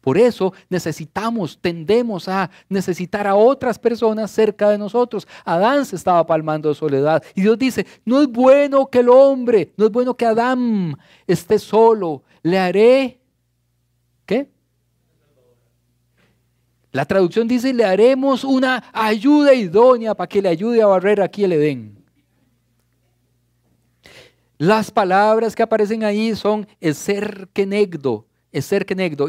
Por eso necesitamos, tendemos a necesitar a otras personas cerca de nosotros. Adán se estaba palmando de soledad y Dios dice, no es bueno que el hombre, no es bueno que Adán esté solo, le haré, ¿qué? La traducción dice, le haremos una ayuda idónea para que le ayude a barrer aquí el den. Las palabras que aparecen ahí son ser el ser quenegdo,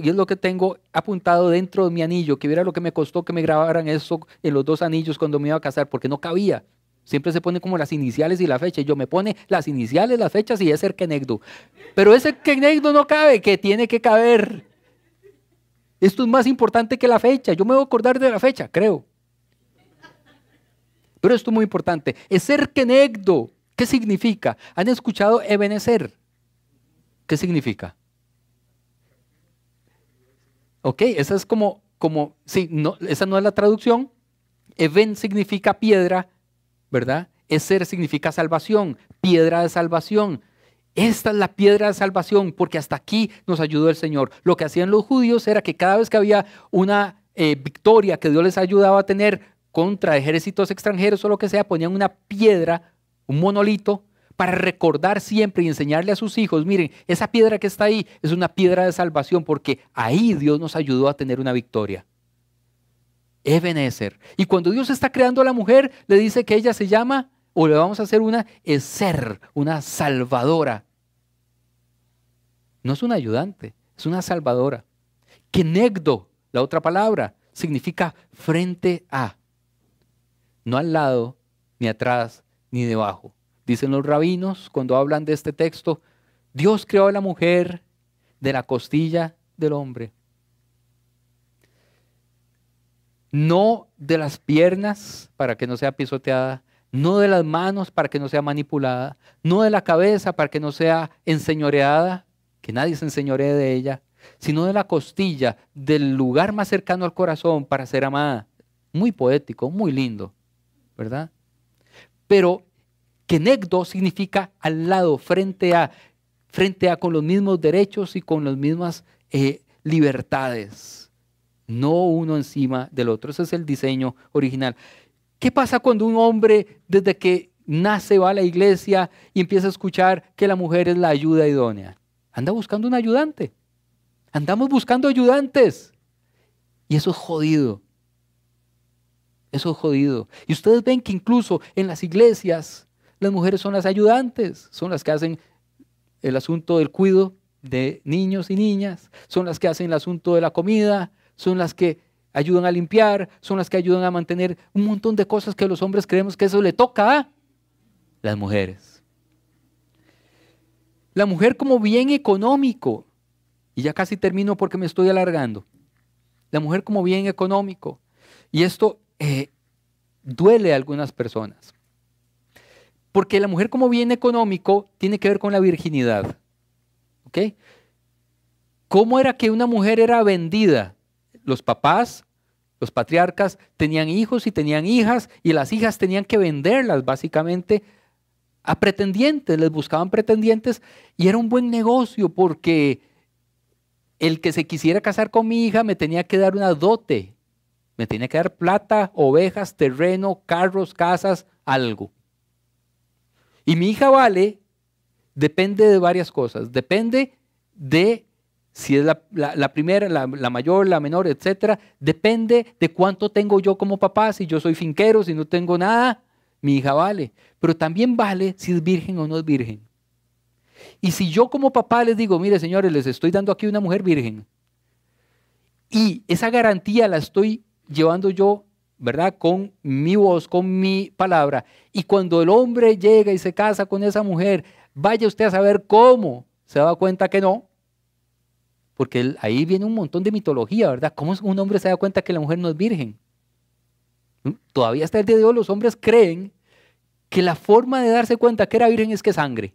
y es lo que tengo apuntado dentro de mi anillo, que viera lo que me costó que me grabaran eso en los dos anillos cuando me iba a casar, porque no cabía. Siempre se pone como las iniciales y la fecha. Y yo me pone las iniciales, las fechas y ese ser Pero ese quenegdo no cabe, que tiene que caber. Esto es más importante que la fecha. Yo me voy a acordar de la fecha, creo. Pero esto es muy importante. Eser kenegdo. ¿Qué significa? ¿Han escuchado ebenecer? ¿Qué significa? Ok, esa es como, como, sí, no, esa no es la traducción. Eben significa piedra, ¿verdad? Eser significa salvación, piedra de salvación. Esta es la piedra de salvación, porque hasta aquí nos ayudó el Señor. Lo que hacían los judíos era que cada vez que había una eh, victoria que Dios les ayudaba a tener contra ejércitos extranjeros o lo que sea, ponían una piedra, un monolito, para recordar siempre y enseñarle a sus hijos, miren, esa piedra que está ahí es una piedra de salvación, porque ahí Dios nos ayudó a tener una victoria. Ebenezer. Y cuando Dios está creando a la mujer, le dice que ella se llama o le vamos a hacer una ser, una salvadora. No es una ayudante, es una salvadora. Kenegdo, la otra palabra, significa frente a. No al lado, ni atrás, ni debajo. Dicen los rabinos cuando hablan de este texto, Dios creó a la mujer de la costilla del hombre. No de las piernas para que no sea pisoteada, no de las manos para que no sea manipulada, no de la cabeza para que no sea enseñoreada, que nadie se enseñoree de ella, sino de la costilla, del lugar más cercano al corazón para ser amada. Muy poético, muy lindo, ¿verdad? Pero kenegdo significa al lado, frente a, frente a con los mismos derechos y con las mismas eh, libertades, no uno encima del otro. Ese es el diseño original. ¿Qué pasa cuando un hombre desde que nace va a la iglesia y empieza a escuchar que la mujer es la ayuda idónea? Anda buscando un ayudante. Andamos buscando ayudantes. Y eso es jodido. Eso es jodido. Y ustedes ven que incluso en las iglesias las mujeres son las ayudantes, son las que hacen el asunto del cuido de niños y niñas, son las que hacen el asunto de la comida, son las que ayudan a limpiar, son las que ayudan a mantener un montón de cosas que los hombres creemos que eso le toca a las mujeres. La mujer como bien económico, y ya casi termino porque me estoy alargando, la mujer como bien económico, y esto eh, duele a algunas personas, porque la mujer como bien económico tiene que ver con la virginidad, ¿ok? ¿Cómo era que una mujer era vendida? los papás, los patriarcas, tenían hijos y tenían hijas y las hijas tenían que venderlas básicamente a pretendientes, les buscaban pretendientes y era un buen negocio porque el que se quisiera casar con mi hija me tenía que dar una dote, me tenía que dar plata, ovejas, terreno, carros, casas, algo. Y mi hija vale, depende de varias cosas, depende de si es la, primera, la, la, mayor, la menor, etcétera, depende de cuánto tengo yo como papá, si yo soy finquero, si no tengo nada, mi hija vale, pero también vale si es virgen o no es virgen. Y si yo como papá les digo, mire señores, les estoy dando aquí una mujer virgen, y esa garantía la estoy llevando yo, ¿verdad? Con mi voz, con mi palabra, y cuando el hombre llega y se casa con esa mujer, vaya usted a saber cómo, se da cuenta que no, porque ahí viene un montón de mitología, ¿verdad? ¿Cómo un hombre se da cuenta que la mujer no es virgen? ¿Mm? Todavía hasta el día de hoy los hombres creen que la forma de darse cuenta que era virgen es que sangre.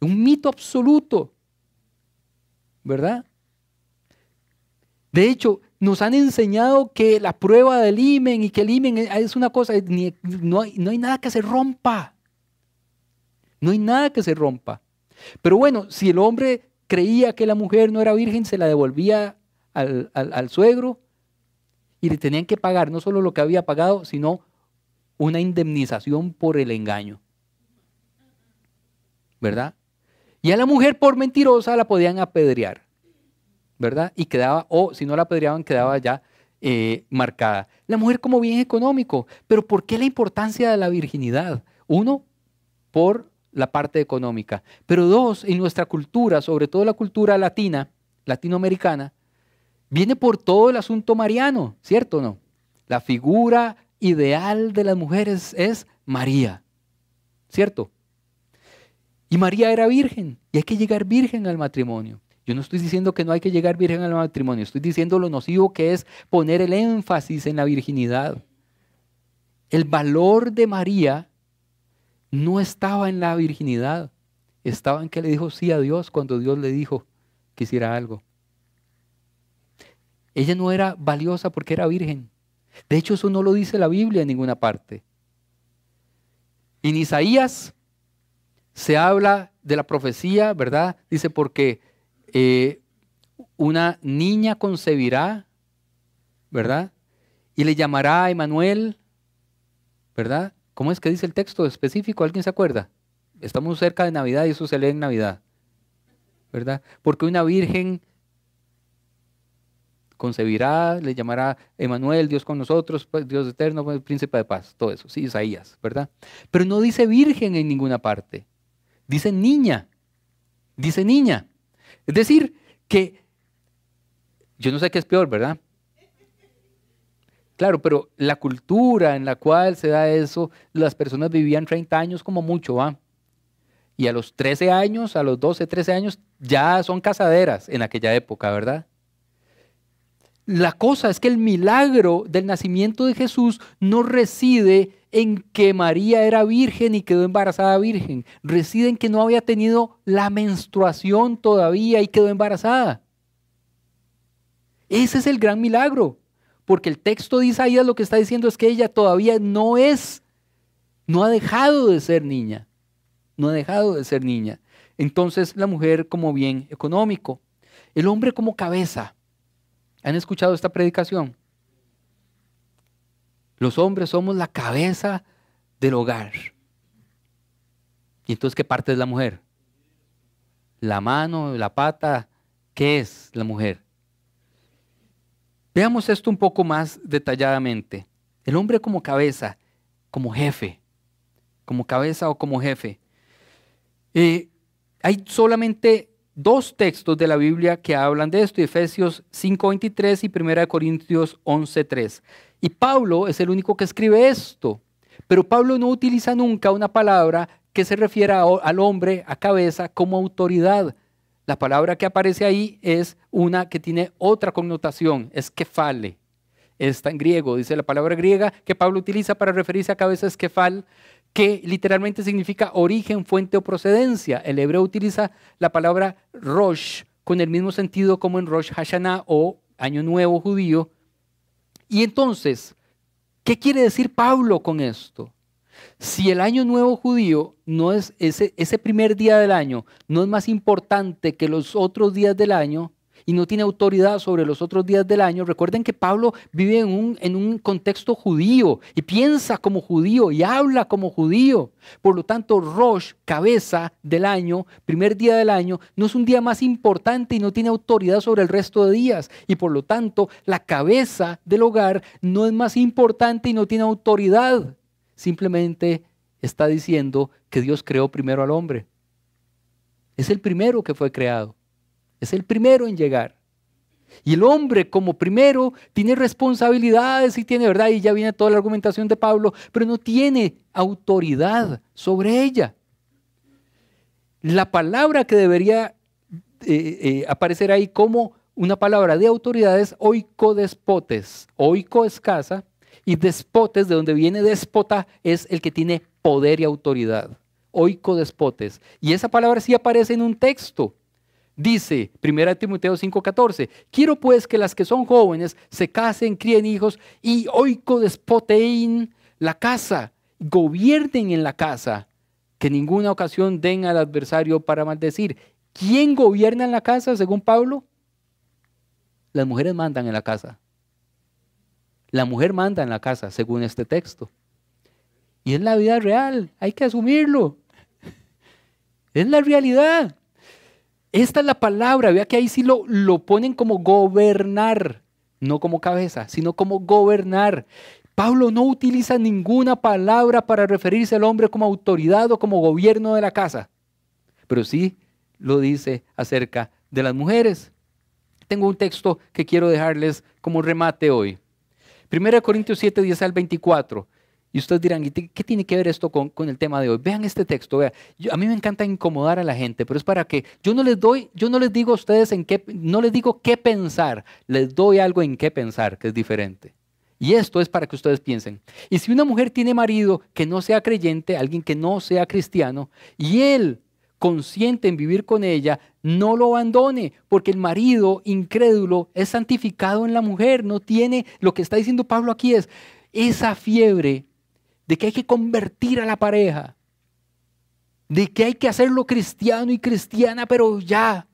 Un mito absoluto, ¿verdad? De hecho, nos han enseñado que la prueba del imen y que el imen es una cosa, no, hay, nada que se rompa. No hay nada que se rompa. Pero bueno, si el hombre creía que la mujer no era virgen, se la devolvía al, suegro y le tenían que pagar no solo lo que había pagado, sino una indemnización por el engaño. ¿Verdad? Y a la mujer por mentirosa la podían apedrear, ¿verdad? Y quedaba, o si no la apedreaban, quedaba ya eh, marcada. La mujer como bien económico, pero ¿por qué la importancia de la virginidad? Uno, por la parte económica. Pero dos, en nuestra cultura, sobre todo la cultura latina, latinoamericana, viene por todo el asunto mariano, ¿cierto o no? La figura ideal de las mujeres es María, ¿cierto? Y María era virgen, y hay que llegar virgen al matrimonio. Yo no estoy diciendo que no hay que llegar virgen al matrimonio, estoy diciendo lo nocivo que es poner el énfasis en la virginidad. El valor de María no estaba en la virginidad, estaba en que le dijo sí a Dios cuando Dios le dijo que hiciera algo. Ella no era valiosa porque era virgen. De hecho, eso no lo dice la Biblia en ninguna parte. En Isaías se habla de la profecía, ¿verdad? Dice, porque eh, una niña concebirá, ¿verdad? Y le llamará a Emanuel, ¿verdad? ¿Cómo es que dice el texto específico? ¿Alguien se acuerda? Estamos cerca de Navidad y eso se lee en Navidad. ¿Verdad? Porque una virgen concebirá, le llamará Emanuel, Dios con nosotros, pues, Dios eterno, pues, príncipe de paz, todo eso, sí, Isaías, ¿verdad? Pero no dice virgen en ninguna parte, dice niña, dice niña. Es decir, que yo no sé qué es peor, ¿verdad? Claro, pero la cultura en la cual se da eso, las personas vivían 30 años como mucho, ¿va? Y a los 13 años, a los 12, 13 años, ya son casaderas en aquella época, ¿verdad? La cosa es que el milagro del nacimiento de Jesús no reside en que María era virgen y quedó embarazada virgen. Reside en que no había tenido la menstruación todavía y quedó embarazada. Ese es el gran milagro porque el texto de Isaías lo que está diciendo es que ella todavía no es, no ha dejado de ser niña, no ha dejado de ser niña. Entonces la mujer como bien económico, el hombre como cabeza. ¿Han escuchado esta predicación? Los hombres somos la cabeza del hogar. ¿Y entonces qué parte es la mujer? La mano, la pata, ¿qué es la mujer? Veamos esto un poco más detalladamente. El hombre como cabeza, como jefe, como cabeza o como jefe. Eh, hay solamente dos textos de la Biblia que hablan de esto, Efesios 5.23 y 1 Corintios 11.3. Y Pablo es el único que escribe esto, pero Pablo no utiliza nunca una palabra que se refiera al hombre a cabeza como autoridad, la palabra que aparece ahí es una que tiene otra connotación, es kefale. Está en griego, dice la palabra griega que Pablo utiliza para referirse a cabeza es kefal, que literalmente significa origen, fuente o procedencia. El hebreo utiliza la palabra rosh con el mismo sentido como en Rosh Hashanah o Año Nuevo Judío. Y entonces, ¿qué quiere decir Pablo con esto? Si el año nuevo judío no es ese, primer día del año no es más importante que los otros días del año, y no tiene autoridad sobre los otros días del año. Recuerden que Pablo vive en un, en un, contexto judío y piensa como judío y habla como judío. Por lo tanto, Rosh, cabeza del año, primer día del año, no es un día más importante y no tiene autoridad sobre el resto de días. Y por lo tanto, la cabeza del hogar no es más importante y no tiene autoridad simplemente está diciendo que Dios creó primero al hombre. Es el primero que fue creado. Es el primero en llegar. Y el hombre como primero tiene responsabilidades y tiene verdad, y ya viene toda la argumentación de Pablo, pero no tiene autoridad sobre ella. La palabra que debería eh, eh, aparecer ahí como una palabra de autoridad es despotes, oico escasa, y despotes, de donde viene déspota, es el que tiene poder y autoridad. Oico despotes. Y esa palabra sí aparece en un texto. Dice 1 Timoteo 5:14, quiero pues que las que son jóvenes se casen, críen hijos y oico despotein la casa, gobiernen en la casa, que ninguna ocasión den al adversario para maldecir. ¿Quién gobierna en la casa, según Pablo? Las mujeres mandan en la casa. La mujer manda en la casa, según este texto. Y es la vida real, hay que asumirlo. Es la realidad. Esta es la palabra, vea que ahí sí lo, lo ponen como gobernar, no como cabeza, sino como gobernar. Pablo no utiliza ninguna palabra para referirse al hombre como autoridad o como gobierno de la casa, pero sí lo dice acerca de las mujeres. Tengo un texto que quiero dejarles como remate hoy. 1 Corintios 7, 10 al 24. Y ustedes dirán, ¿qué tiene que ver esto con, el tema de hoy? Vean este texto, vean. a mí me encanta incomodar a la gente, pero es para que yo no les doy, yo no les digo a ustedes en qué, no les digo qué pensar, les doy algo en qué pensar, que es diferente. Y esto es para que ustedes piensen. Y si una mujer tiene marido que no sea creyente, alguien que no sea cristiano, y él consciente en vivir con ella, no lo abandone, porque el marido incrédulo es santificado en la mujer, no tiene, lo que está diciendo Pablo aquí es esa fiebre de que hay que convertir a la pareja, de que hay que hacerlo cristiano y cristiana, pero ya,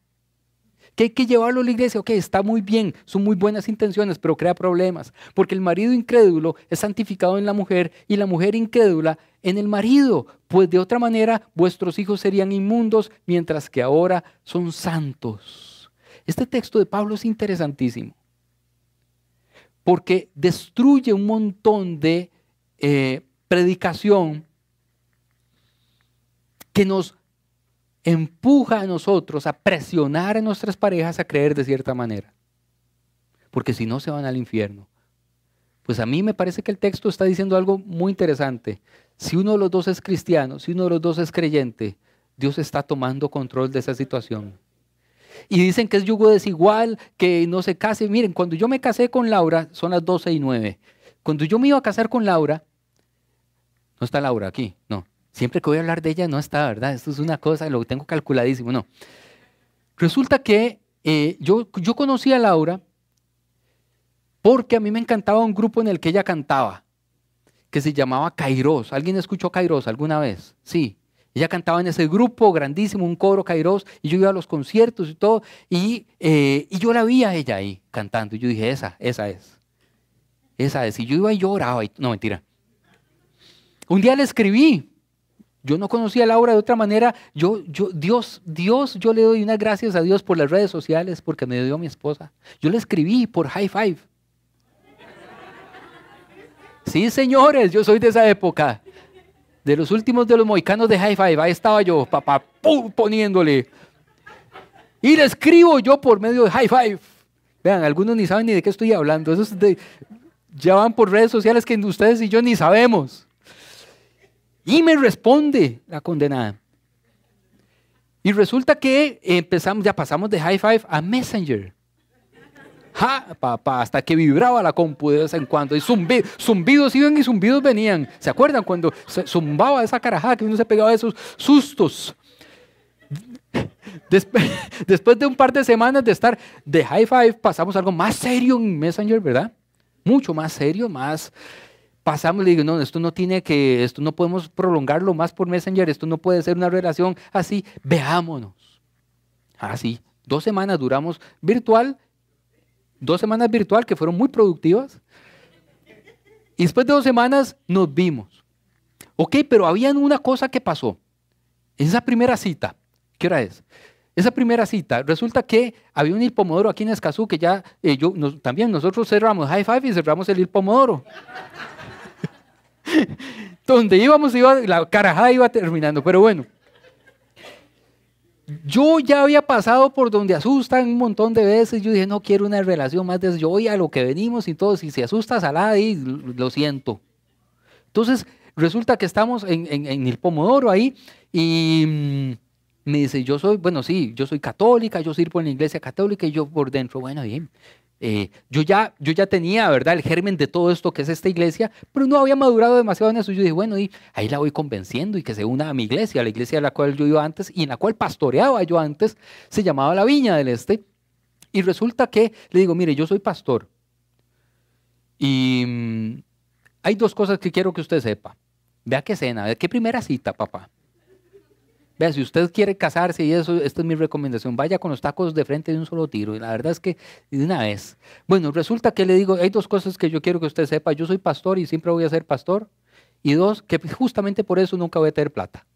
que hay que llevarlo a la iglesia. Ok, está muy bien, son muy buenas intenciones, pero crea problemas. Porque el marido incrédulo es santificado en la mujer y la mujer incrédula en el marido. Pues de otra manera vuestros hijos serían inmundos, mientras que ahora son santos. Este texto de Pablo es interesantísimo. Porque destruye un montón de eh, predicación que nos empuja a nosotros a presionar a nuestras parejas a creer de cierta manera. Porque si no, se van al infierno. Pues a mí me parece que el texto está diciendo algo muy interesante. Si uno de los dos es cristiano, si uno de los dos es creyente, Dios está tomando control de esa situación. Y dicen que es yugo desigual, que no se case. Miren, cuando yo me casé con Laura, son las 12 y 9. Cuando yo me iba a casar con Laura, no está Laura aquí, no. Siempre que voy a hablar de ella no está, ¿verdad? Esto es una cosa, lo tengo calculadísimo, no. Resulta que eh, yo, yo conocí a Laura porque a mí me encantaba un grupo en el que ella cantaba, que se llamaba Kairos. ¿Alguien escuchó Kairos alguna vez? Sí. Ella cantaba en ese grupo grandísimo, un coro Kairos, y yo iba a los conciertos y todo, y, eh, yo la vi a ella ahí cantando, y yo dije, esa, esa es. Esa es. Y yo iba y lloraba, y... no, mentira. Un día le escribí, yo no conocía la obra de otra manera. Yo, yo, Dios, Dios, yo le doy unas gracias a Dios por las redes sociales porque me dio mi esposa. Yo le escribí por high five. Sí, señores, yo soy de esa época. De los últimos de los moicanos de high five. Ahí estaba yo, papá, poniéndole. Y le escribo yo por medio de high five. Vean, algunos ni saben ni de qué estoy hablando. Esos de, ya van por redes sociales que ustedes y yo ni sabemos. Y me responde la condenada. Y resulta que empezamos, ya pasamos de high five a messenger. papá, hasta que vibraba la compu de vez en cuando. Y zumbidos iban y zumbidos venían. ¿Se acuerdan cuando zumbaba esa carajada que uno se pegaba de esos sustos? Después, después de un par de semanas de estar de high five, pasamos a algo más serio en Messenger, ¿verdad? Mucho más serio, más pasamos y le digo, no, esto no tiene que, esto no podemos prolongarlo más por Messenger, esto no puede ser una relación así, veámonos. Así, dos semanas duramos virtual, dos semanas virtual que fueron muy productivas, y después de dos semanas nos vimos. Ok, pero había una cosa que pasó. Esa primera cita, ¿qué hora es? Esa primera cita, resulta que había un hipomodoro aquí en Escazú que ya eh, yo, también nosotros cerramos high five y cerramos el hipomodoro. Donde íbamos, iba, la carajada iba terminando, pero bueno. Yo ya había pasado por donde asustan un montón de veces. Yo dije, no quiero una relación más de eso. Yo voy a lo que venimos y todo. Si se asusta, salada y lo siento. Entonces, resulta que estamos en, el Pomodoro ahí y mm, me dice, yo soy, bueno, sí, yo soy católica, yo sirvo en la iglesia católica y yo por dentro, bueno, bien, eh, yo, ya, yo ya tenía, ¿verdad?, el germen de todo esto que es esta iglesia, pero no había madurado demasiado en eso. Yo dije, bueno, y ahí la voy convenciendo y que se una a mi iglesia, a la iglesia a la cual yo iba antes y en la cual pastoreaba yo antes, se llamaba La Viña del Este. Y resulta que le digo, mire, yo soy pastor y mm, hay dos cosas que quiero que usted sepa. Vea qué cena, vea qué primera cita, papá. Vea, si usted quiere casarse y eso, esta es mi recomendación, vaya con los tacos de frente de un solo tiro. Y la verdad es que de una vez. Bueno, resulta que le digo, hay dos cosas que yo quiero que usted sepa. Yo soy pastor y siempre voy a ser pastor. Y dos, que justamente por eso nunca voy a tener plata.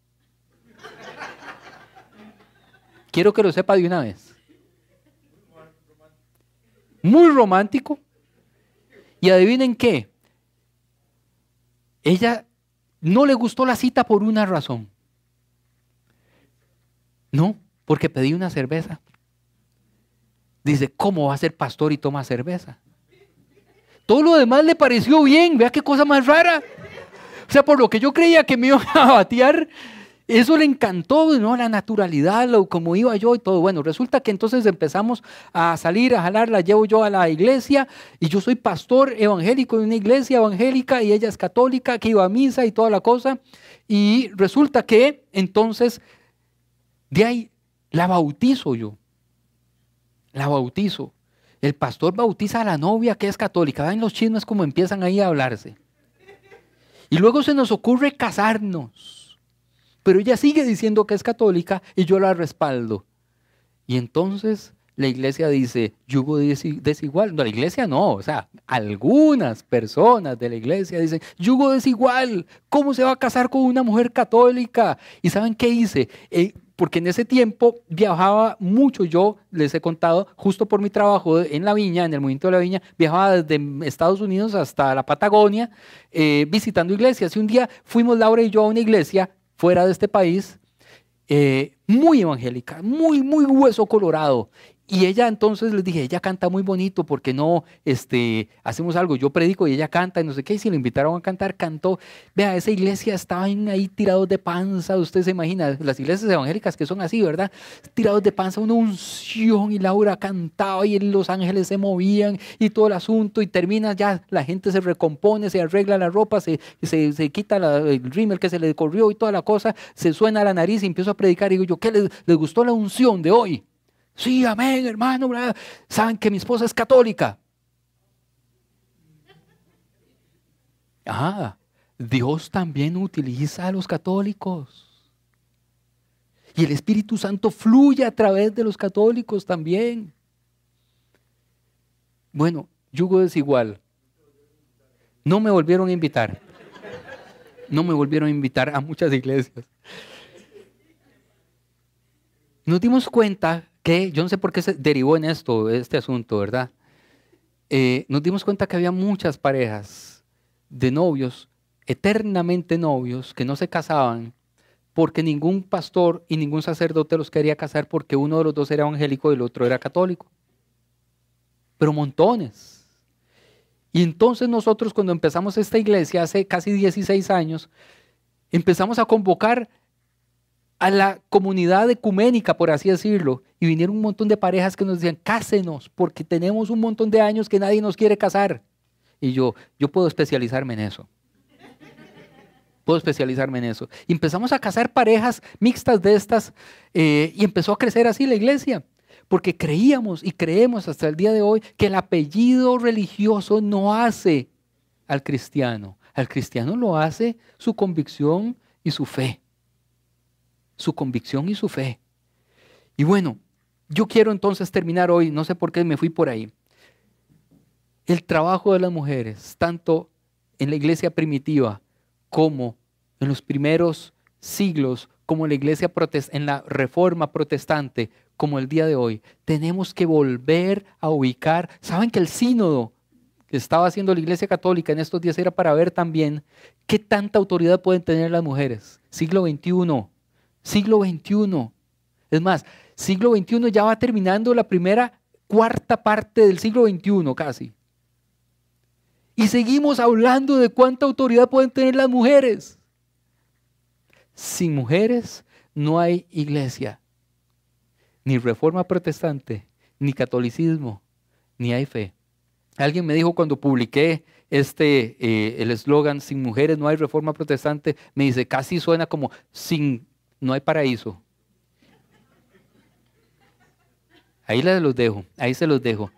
quiero que lo sepa de una vez. Muy romántico. Y adivinen qué. Ella no le gustó la cita por una razón. No, porque pedí una cerveza. Dice, ¿cómo va a ser pastor y toma cerveza? Todo lo demás le pareció bien, vea qué cosa más rara. O sea, por lo que yo creía que me [LAUGHS] iba a batear, eso le encantó, ¿no? La naturalidad, lo, como iba yo y todo. Bueno, resulta que entonces empezamos a salir, a jalar, la llevo yo a la iglesia y yo soy pastor evangélico de una iglesia evangélica y ella es católica, que iba a misa y toda la cosa. Y resulta que entonces de ahí la bautizo yo. La bautizo. El pastor bautiza a la novia que es católica. Ven los chismes como empiezan ahí a hablarse. Y luego se nos ocurre casarnos. Pero ella sigue diciendo que es católica y yo la respaldo. Y entonces la iglesia dice, yugo desigual. No, la iglesia no, o sea, algunas personas de la iglesia dicen, yugo desigual, ¿cómo se va a casar con una mujer católica? ¿Y saben qué hice? Eh, porque en ese tiempo viajaba mucho, yo les he contado, justo por mi trabajo en la viña, en el movimiento de la viña, viajaba desde Estados Unidos hasta la Patagonia eh, visitando iglesias. Y un día fuimos Laura y yo a una iglesia fuera de este país, eh, muy evangélica, muy, muy hueso colorado. Y ella entonces les dije, ella canta muy bonito, porque no este, hacemos algo? Yo predico y ella canta y no sé qué, y si le invitaron a cantar, cantó. Vea, esa iglesia estaba ahí tirados de panza, usted se imagina, las iglesias evangélicas que son así, ¿verdad? Tirados de panza, una unción y Laura cantaba y los ángeles se movían y todo el asunto y termina ya, la gente se recompone, se arregla la ropa, se, se, quita el rimel que se le corrió y toda la cosa, se suena la nariz y empiezo a predicar y digo yo, ¿qué les, les gustó la unción de hoy? Sí, amén, hermano. Saben que mi esposa es católica. Ah, Dios también utiliza a los católicos. Y el Espíritu Santo fluye a través de los católicos también. Bueno, yugo igual. No me volvieron a invitar. No me volvieron a invitar a muchas iglesias. Nos dimos cuenta que yo no sé por qué se derivó en esto, este asunto, ¿verdad? Eh, nos dimos cuenta que había muchas parejas de novios, eternamente novios, que no se casaban porque ningún pastor y ningún sacerdote los quería casar porque uno de los dos era evangélico y el otro era católico. Pero montones. Y entonces nosotros cuando empezamos esta iglesia hace casi 16 años, empezamos a convocar a la comunidad ecuménica, por así decirlo, y vinieron un montón de parejas que nos decían, cásenos, porque tenemos un montón de años que nadie nos quiere casar. Y yo, yo puedo especializarme en eso. Puedo especializarme en eso. Y empezamos a casar parejas mixtas de estas eh, y empezó a crecer así la iglesia. Porque creíamos y creemos hasta el día de hoy que el apellido religioso no hace al cristiano. Al cristiano lo hace su convicción y su fe su convicción y su fe. Y bueno, yo quiero entonces terminar hoy, no sé por qué me fui por ahí. El trabajo de las mujeres, tanto en la iglesia primitiva como en los primeros siglos, como en la iglesia en la reforma protestante, como el día de hoy, tenemos que volver a ubicar. Saben que el sínodo que estaba haciendo la iglesia católica en estos días era para ver también qué tanta autoridad pueden tener las mujeres. Siglo XXI, Siglo XXI. Es más, siglo XXI ya va terminando la primera cuarta parte del siglo XXI casi. Y seguimos hablando de cuánta autoridad pueden tener las mujeres. Sin mujeres no hay iglesia, ni reforma protestante, ni catolicismo, ni hay fe. Alguien me dijo cuando publiqué este, eh, el eslogan, sin mujeres no hay reforma protestante, me dice, casi suena como sin no hay paraíso. Ahí los dejo, ahí se los dejo.